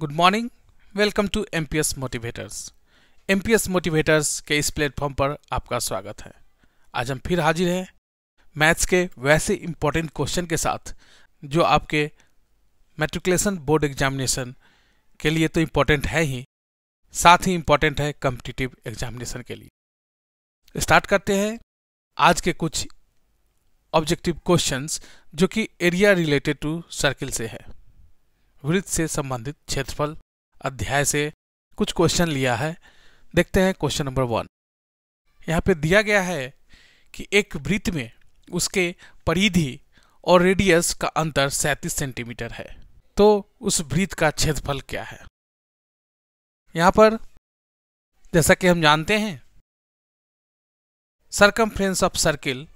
good morning welcome to M P S motivators M P S motivators के इस platform पर आपका स्वागत है आज हम फिर हाजिर हैं मैथ्स के वैसे इम्पोर्टेंट क्वेश्चन के साथ जो आपके मेट्रिकुलेशन बोर्ड एग्जामिनेशन के लिए तो इम्पोर्टेंट है ही साथ ही इम्पोर्टेंट है कम्पिटिटिव एग्जामिनेशन के लिए स्टार्ट करते हैं आज के कुछ ऑब्जेक्टिव क्वेश्चंस जो कि एरिया रिलेटेड टू सर्किल से है वृत्त से संबंधित क्षेत्रफल अध्याय से कुछ क्वेश्चन लिया है देखते हैं क्वेश्चन नंबर वन यहाँ पे दिया गया है कि एक वृत्त में उसके परिधि और रेडियस का अंतर सैंतीस सेंटीमीटर है तो उस वृत्त का क्षेत्रफल क्या है यहाँ पर जैसा कि हम जानते हैं circumference of circle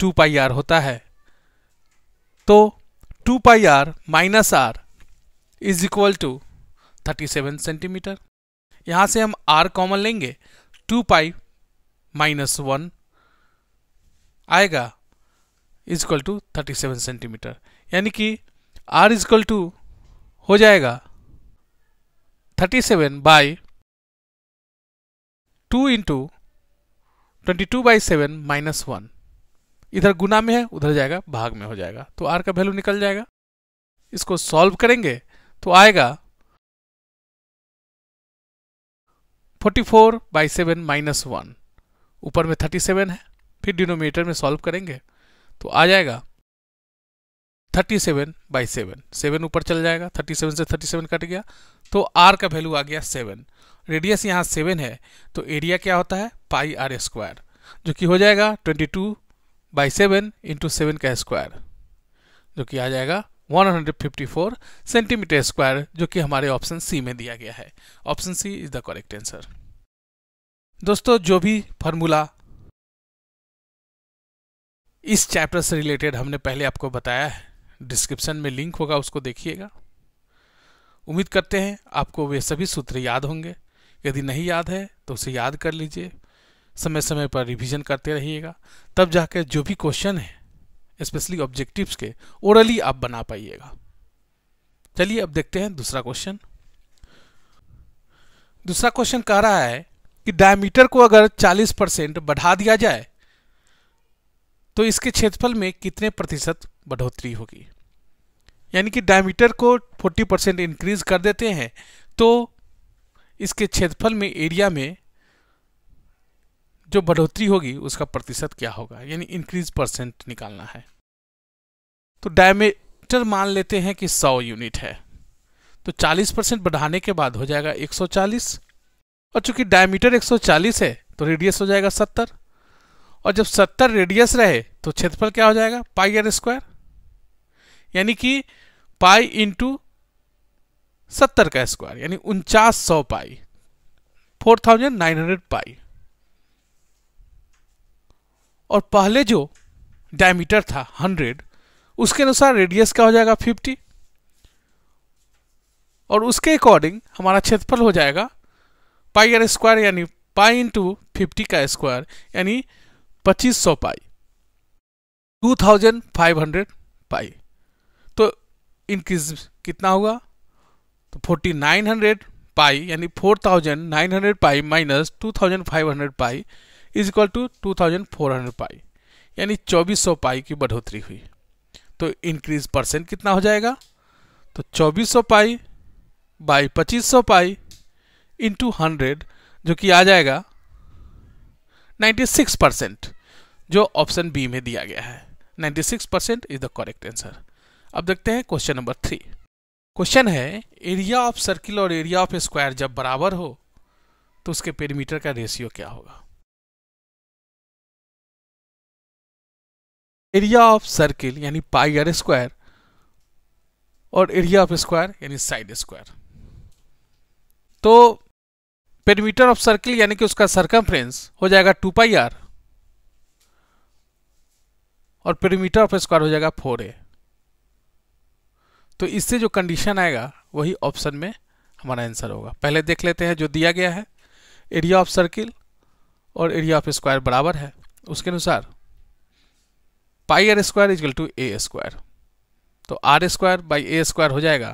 two pi R होता है तो two pi R minus R is equal to 37 centimetre यहाँ से हम आर कॉमन लेंगे टू पाई माइनस वन आएगा इज इक्वल टू 37 सेंटीमीटर यानी कि आर इज इक्वल टू हो जाएगा 37 seven by two into twenty two by seven minus one इधर गुना में है उधर जाएगा भाग में हो जाएगा तो आर का वैल्यू निकल जाएगा इसको सॉल्व करेंगे तो आएगा 44 four by seven minus one ऊपर में 37 है फिर डिनोमीटर में सॉल्व करेंगे तो आ जाएगा 37 सेवन बाई सेवन सेवन ऊपर चल जाएगा 37 से 37 कट गया तो आर का वैल्यू आ गया सेवन रेडियस यहाँ सेवन है तो एरिया क्या होता है पाई आर स्क्वायर जो कि हो जाएगा 22 two by seven into seven का स्क्वायर जो कि आ जाएगा 154 सेंटीमीटर स्क्वायर जो कि हमारे ऑप्शन सी में दिया गया है option C is the correct answer दोस्तों जो भी फॉर्मूला इस चैप्टर से रिलेटेड हमने पहले आपको बताया है डिस्क्रिप्शन में लिंक होगा उसको देखिएगा उम्मीद करते हैं आपको वे सभी सूत्र याद होंगे यदि नहीं याद है तो उसे याद कर लीजिए समय समय पर रिवीजन करते रहिएगा तब जाकर जो भी क्वेश्चन है स्पेशली ऑब्जेक्टिव्स के ओरली आप बना पाइएगा चलिए अब देखते हैं दूसरा क्वेश्चन दूसरा क्वेश्चन कह रहा है कि डायमीटर को अगर 40 परसेंट बढ़ा दिया जाए तो इसके क्षेत्रफल में कितने प्रतिशत बढ़ोतरी होगी यानी कि डायमीटर को 40 परसेंट इंक्रीज कर देते हैं तो इसके क्षेत्रफल में एरिया में जो बढ़ोतरी होगी उसका प्रतिशत क्या होगा यानी इंक्रीज परसेंट निकालना है तो डायमीटर मान लेते हैं कि 100 यूनिट है तो 40 परसेंट बढ़ाने के बाद हो जाएगा 140 और चूंकि डायमीटर 140 है तो रेडियस हो जाएगा 70 और जब 70 रेडियस रहे तो क्षेत्रफल क्या हो जाएगा पाई आर स्क्वायर यानी कि पाई इंटू सत्तर का स्क्वायर यानी उनचास सौ pi four thousand nine hundred pi और पहले जो डायमीटर था 100 उसके अनुसार रेडियस क्या हो जाएगा 50 और उसके अकॉर्डिंग हमारा क्षेत्रफल हो जाएगा पाई आर स्क्वायर यानी पाई इंटू फिफ्टी का स्क्वायर यानी 2500 पाई 2500 पाई तो इनक्रीज कितना होगा तो 4900 पाई यानी 4900 pi minus 2500 pi is equal to two thousand four hundred pi यानी चौबीस सौ पाई की बढ़ोतरी हुई तो इंक्रीज परसेंट कितना हो जाएगा तो चौबीस सौ पाई बाई पच्चीस सौ पाई इंटू हंड्रेड जो कि आ जाएगा नाइन्टी सिक्स परसेंट जो ऑप्शन बी में दिया गया है ninety six percent is the correct answer अब देखते हैं क्वेश्चन नंबर थ्री क्वेश्चन है एरिया ऑफ सर्किल और एरिया ऑफ स्क्वायर जब बराबर हो तो उसके पेरीमीटर का रेशियो क्या होगा एरिया ऑफ सर्किल यानी पाई आर स्क्वायर और एरिया ऑफ स्क्वायर यानी साइड स्क्वायर तो पेरीमीटर ऑफ सर्किल यानी कि उसका सरकमफ्रेंस हो जाएगा टू पाई आर और पेरीमीटर ऑफ स्क्वायर हो जाएगा फोर ए तो इससे जो कंडीशन आएगा वही ऑप्शन में हमारा आंसर होगा पहले देख लेते हैं जो दिया गया है एरिया ऑफ सर्किल और एरिया ऑफ स्क्वायर बराबर है उसके अनुसार pi R square is equal to A square तो R square by A square हो जाएगा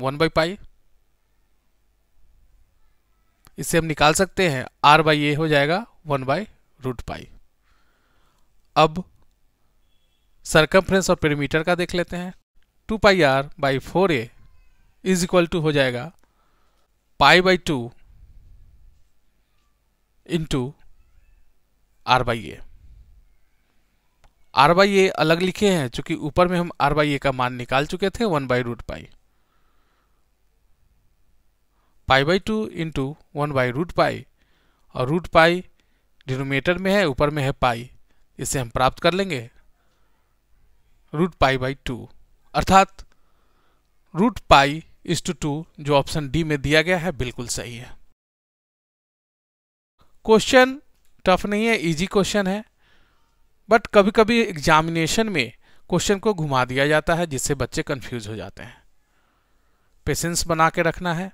वन बाई पाई इससे हम निकाल सकते हैं आर बाई ए हो जाएगा वन बाई रूट पाई अब सरकमफ्रेंस और पेरीमीटर का देख लेते हैं two pi R by four A is equal to हो जाएगा pi by two into R by A R by A अलग लिखे हैं चूंकि ऊपर में हम आर बाई ए का मान निकाल चुके थे one by root pi pi by two into one by root pi और रूट पाई डिनोमीटर में है ऊपर में है पाई इसे हम प्राप्त कर लेंगे रूट पाई बाई टू अर्थात root pi is to two जो ऑप्शन डी में दिया गया है बिल्कुल सही है क्वेश्चन टफ नहीं है इजी क्वेश्चन है बट कभी कभी एग्जामिनेशन में क्वेश्चन को घुमा दिया जाता है जिससे बच्चे कंफ्यूज हो जाते हैं पेशेंस बना के रखना है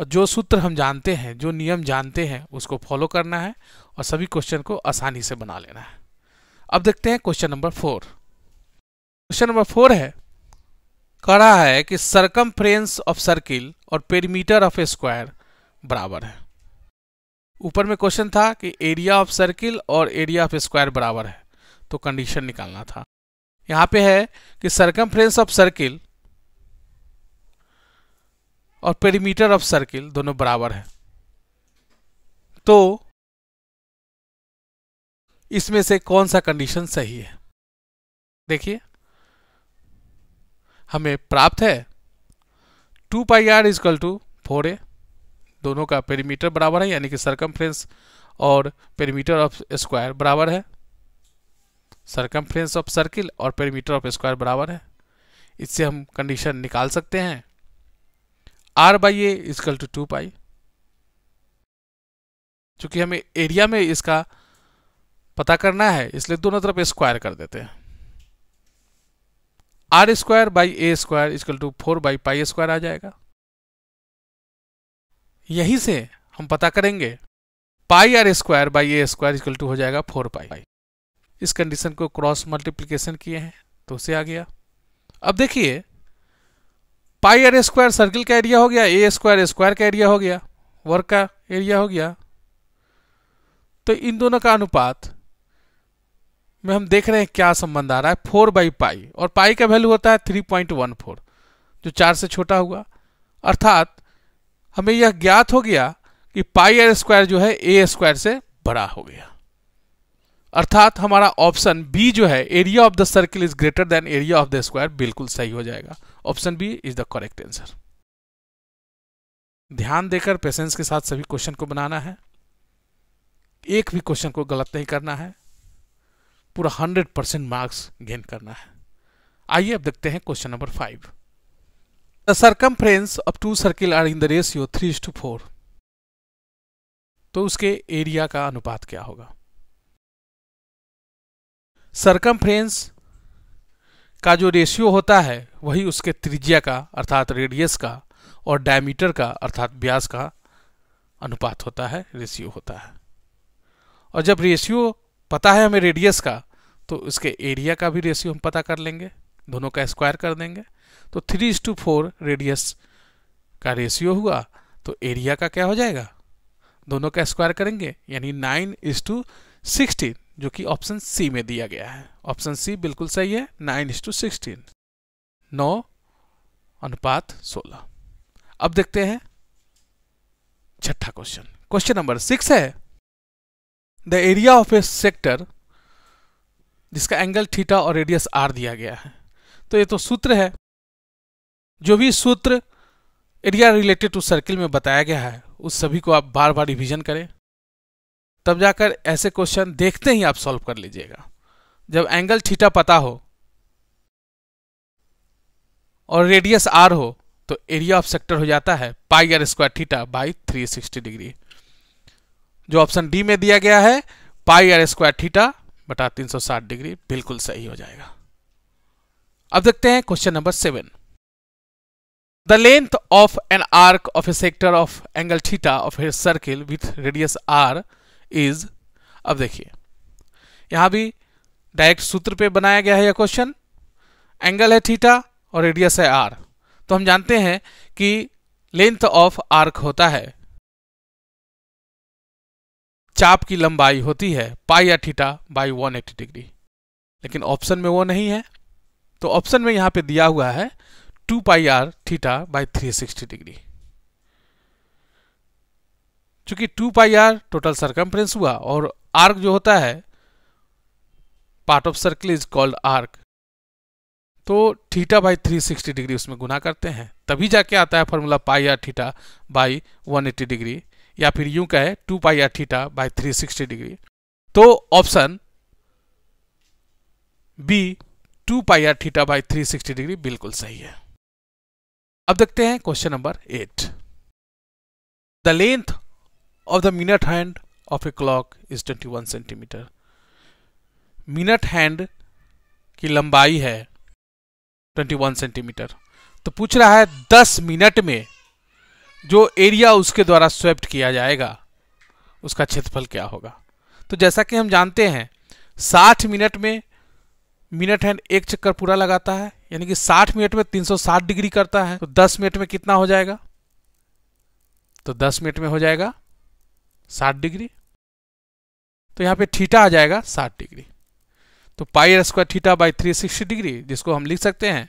और जो सूत्र हम जानते हैं जो नियम जानते हैं उसको फॉलो करना है और सभी क्वेश्चन को आसानी से बना लेना है अब देखते हैं question number four question number four है कह रहा है कि सरकम ऑफ सर्किल और पेरीमीटर ऑफ स्क्वायर बराबर है ऊपर में क्वेश्चन था कि एरिया ऑफ सर्किल और एरिया ऑफ स्क्वायर बराबर है तो कंडीशन निकालना था यहां पे है कि सरकमफ्रेंस ऑफ सर्किल और पेरीमीटर ऑफ सर्किल दोनों बराबर है तो इसमें से कौन सा कंडीशन सही है देखिए हमें प्राप्त है two pi R is equal to four A दोनों का पेरीमीटर बराबर है यानी कि सरकमफ्रेंस और पेरीमीटर ऑफ स्क्वायर बराबर है सरकमफ्रेंस ऑफ सर्किल और पेरीमीटर ऑफ स्क्वायर बराबर है इससे हम कंडीशन निकाल सकते हैं R by A is equal to two pi चूंकि हमें एरिया में इसका पता करना है इसलिए दोनों तरफ स्क्वायर कर देते हैं R square by A square is equal to four by pi square आ जाएगा यहीं से हम पता करेंगे pi R square by A square is equal to हो जाएगा फोर पाई इस कंडीशन को क्रॉस मल्टीप्लीकेशन किए हैं तो उसे आ गया अब देखिए पाई आर स्क्वायर सर्किल का एरिया हो गया ए स्क्वायर स्क्वायर का एरिया हो गया वर्क का एरिया हो गया तो इन दोनों का अनुपात में हम देख रहे हैं क्या संबंध आ रहा है फोर बाई पाई और पाई का वैल्यू होता है थ्री पॉइंट वन फोर जो चार से छोटा हुआ अर्थात हमें यह ज्ञात हो गया कि पाई आर स्क्वायर जो है ए स्क्वायर से बड़ा हो गया अर्थात हमारा ऑप्शन बी जो है area of the circle is greater than area of the square बिल्कुल सही हो जाएगा option B is the correct answer ध्यान देकर पेशेंस के साथ सभी क्वेश्चन को बनाना है एक भी क्वेश्चन को गलत नहीं करना है पूरा हंड्रेड परसेंट मार्क्स गेन करना है आइए अब देखते हैं क्वेश्चन नंबर फाइव द फ्रेंस of two circle are in the ratio three to four तो उसके एरिया का अनुपात क्या होगा सरकमफ्रेंस का जो रेशियो होता है वही उसके त्रिज्या का अर्थात रेडियस का और डायमीटर का अर्थात व्यास का अनुपात होता है रेशियो होता है और जब रेशियो पता है हमें रेडियस का तो उसके एरिया का भी रेशियो हम पता कर लेंगे दोनों का स्क्वायर कर देंगे तो three is to four radius का रेशियो हुआ तो एरिया का क्या हो जाएगा दोनों का स्क्वायर करेंगे यानी नाइन इस टू सिक्सटीन जो कि ऑप्शन सी में दिया गया है ऑप्शन सी बिल्कुल सही है नाइन इज टू सिक्सटीन नौ अनुपात सोलह अब देखते हैं छठा क्वेश्चन क्वेश्चन नंबर सिक्स है the area of a sector जिसका एंगल थीटा और रेडियस आर दिया गया है तो ये तो सूत्र है जो भी सूत्र एरिया रिलेटेड टू सर्किल में बताया गया है उस सभी को आप बार बार रिविजन करें तब जाकर ऐसे क्वेश्चन देखते ही आप सॉल्व कर लीजिएगा जब एंगल थीटा पता हो और रेडियस आर हो तो एरिया ऑफ सेक्टर हो जाता है pi R square theta by three sixty degree जो ऑप्शन डी में दिया गया है पाई आर स्क्वायर थीटा बटा तीन सौ साठ डिग्री बिल्कुल सही हो जाएगा अब देखते हैं question number seven the length of an arc of a sector of angle theta of a circle with radius R is अब देखिए यहां भी डायरेक्ट सूत्र पे बनाया गया है यह क्वेश्चन एंगल है थीटा और रेडियस है आर तो हम जानते हैं कि लेंथ ऑफ आर्क होता है चाप की लंबाई होती है पाई या थीटा बाई 180 डिग्री लेकिन ऑप्शन में वो नहीं है तो ऑप्शन में यहां पे दिया हुआ है two pi R theta by 360 degree चूंकि two pi R total circumference हुआ और आर्क जो होता है part of circle is called arc तो थीटा बाई 360 डिग्री उसमें गुना करते हैं तभी जाके आता है formula pi R theta by 180 degree या फिर यूं कहे two pi R theta by 360 degree तो option B two pi R theta by 360 degree बिल्कुल सही है अब देखते हैं question number eight the length of the minute hand of a clock is 21 centimetre minute hand की लंबाई है 21 सेंटीमीटर तो पूछ रहा है 10 मिनट में जो एरिया उसके द्वारा स्वेप्ट किया जाएगा उसका क्षेत्रफल क्या होगा तो जैसा कि हम जानते हैं 60 मिनट में मिनट हैंड एक चक्कर पूरा लगाता है यानी कि 60 मिनट में 360 डिग्री करता है तो 10 मिनट में कितना हो जाएगा तो 10 मिनट में हो जाएगा साठ डिग्री तो यहाँ पे थीटा आ जाएगा साठ डिग्री तो pi square theta by three sixty degree जिसको हम लिख सकते हैं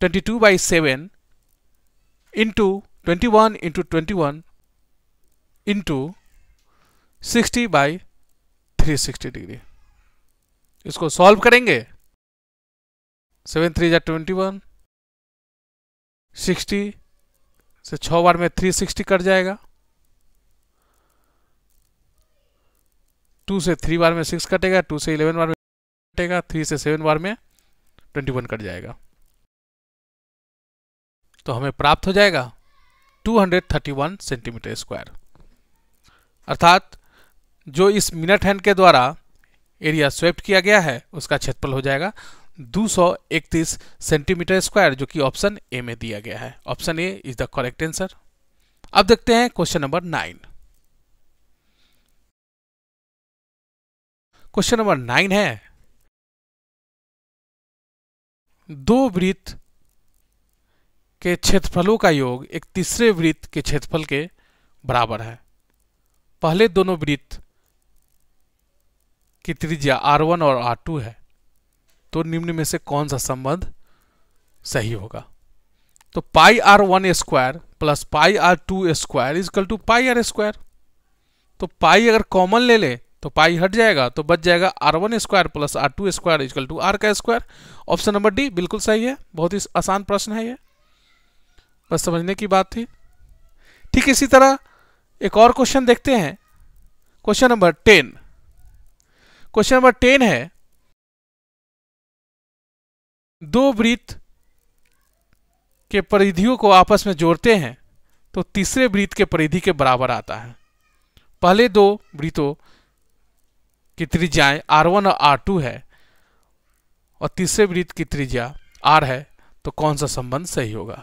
twenty two by seven into twenty one into twenty one into sixty by three sixty degree इसको सॉल्व करेंगे सेवन थ्री जार ट्वेंटी वन सिक्सटी से छः बार में थ्री सिक्सटी कट जाएगा टू से थ्री बार में सिक्स कटेगा टू से इलेवन बार में कटेगा थ्री से सेवन बार में ट्वेंटी वन कट जाएगा तो हमें प्राप्त हो जाएगा two hundred thirty one centimetre square अर्थात जो इस मिनट हैंड के द्वारा एरिया स्वेप्ट किया गया है उसका क्षेत्रफल हो जाएगा 231 सेंटीमीटर स्क्वायर जो कि ऑप्शन ए में दिया गया है option A is the correct answer अब देखते हैं question number nine question number nine है दो वृत्त के क्षेत्रफलों का योग एक तीसरे वृत्त के क्षेत्रफल के बराबर है पहले दोनों वृत्त की त्रिज्या आर वन और आर टू है तो निम्न में से कौन सा संबंध सही होगा तो pi R one square plus pi R two square is equal two pi R square तो पाई अगर कॉमन ले ले तो पाई हट जाएगा तो बच जाएगा R one square plus R two square is equal two R का स्क्वायर ऑप्शन नंबर डी बिल्कुल सही है बहुत ही आसान प्रश्न है ये बस समझने की बात थी ठीक इसी तरह एक और क्वेश्चन देखते हैं question number ten question number ten है दो वृत्त के परिधियों को आपस में जोड़ते हैं तो तीसरे वृत्त के परिधि के बराबर आता है पहले दो वृत्तों की त्रिज्याएं आर वन और आर टू है और तीसरे वृत्त की त्रिज्या आर है तो कौन सा संबंध सही होगा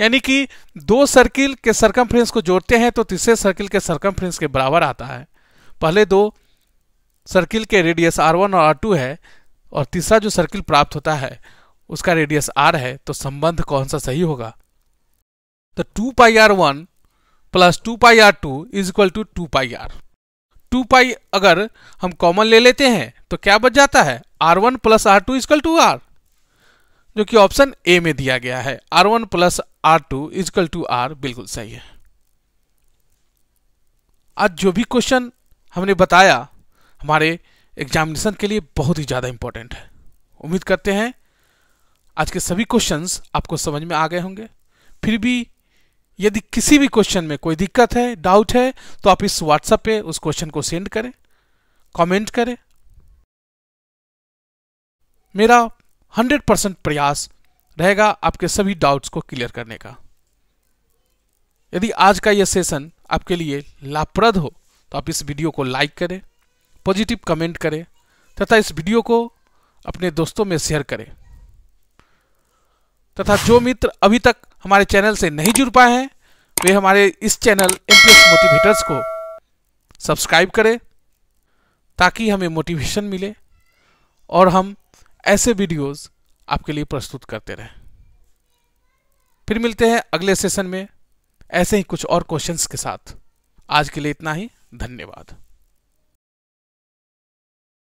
यानी कि दो सर्किल के सरकम को जोड़ते हैं तो तीसरे सर्किल के सरकम के बराबर आता है पहले दो सर्किल के रेडियस आर वन और आर टू है और तीसरा जो सर्किल प्राप्त होता है उसका रेडियस आर है तो संबंध कौन सा सही होगा तो two pi R one plus two pi R two is equal to two pi R two pi अगर हम कॉमन ले लेते हैं तो क्या बच जाता है R one plus R two is equal two R जो कि ऑप्शन ए में दिया गया है R one plus R two is equal two R बिल्कुल सही है आज जो भी क्वेश्चन हमने बताया हमारे एग्जामिनेशन के लिए बहुत ही ज़्यादा इंपॉर्टेंट है उम्मीद करते हैं आज के सभी क्वेश्चंस आपको समझ में आ गए होंगे फिर भी यदि किसी भी क्वेश्चन में कोई दिक्कत है डाउट है तो आप इस व्हाट्सएप पे उस क्वेश्चन को सेंड करें कमेंट करें मेरा 100 परसेंट प्रयास रहेगा आपके सभी डाउट्स को क्लियर करने का यदि आज का यह सेशन आपके लिए लाभप्रद हो तो आप इस वीडियो को लाइक करें पॉजिटिव कमेंट करें तथा इस वीडियो को अपने दोस्तों में शेयर करें तथा जो मित्र अभी तक हमारे चैनल से नहीं जुड़ पाए हैं वे हमारे इस चैनल एम्प्रेस मोटिवेटर्स को सब्सक्राइब करें ताकि हमें मोटिवेशन मिले और हम ऐसे वीडियोस आपके लिए प्रस्तुत करते रहें फिर मिलते हैं अगले सेशन में ऐसे ही कुछ और क्वेश्चंस के साथ आज के लिए इतना ही धन्यवाद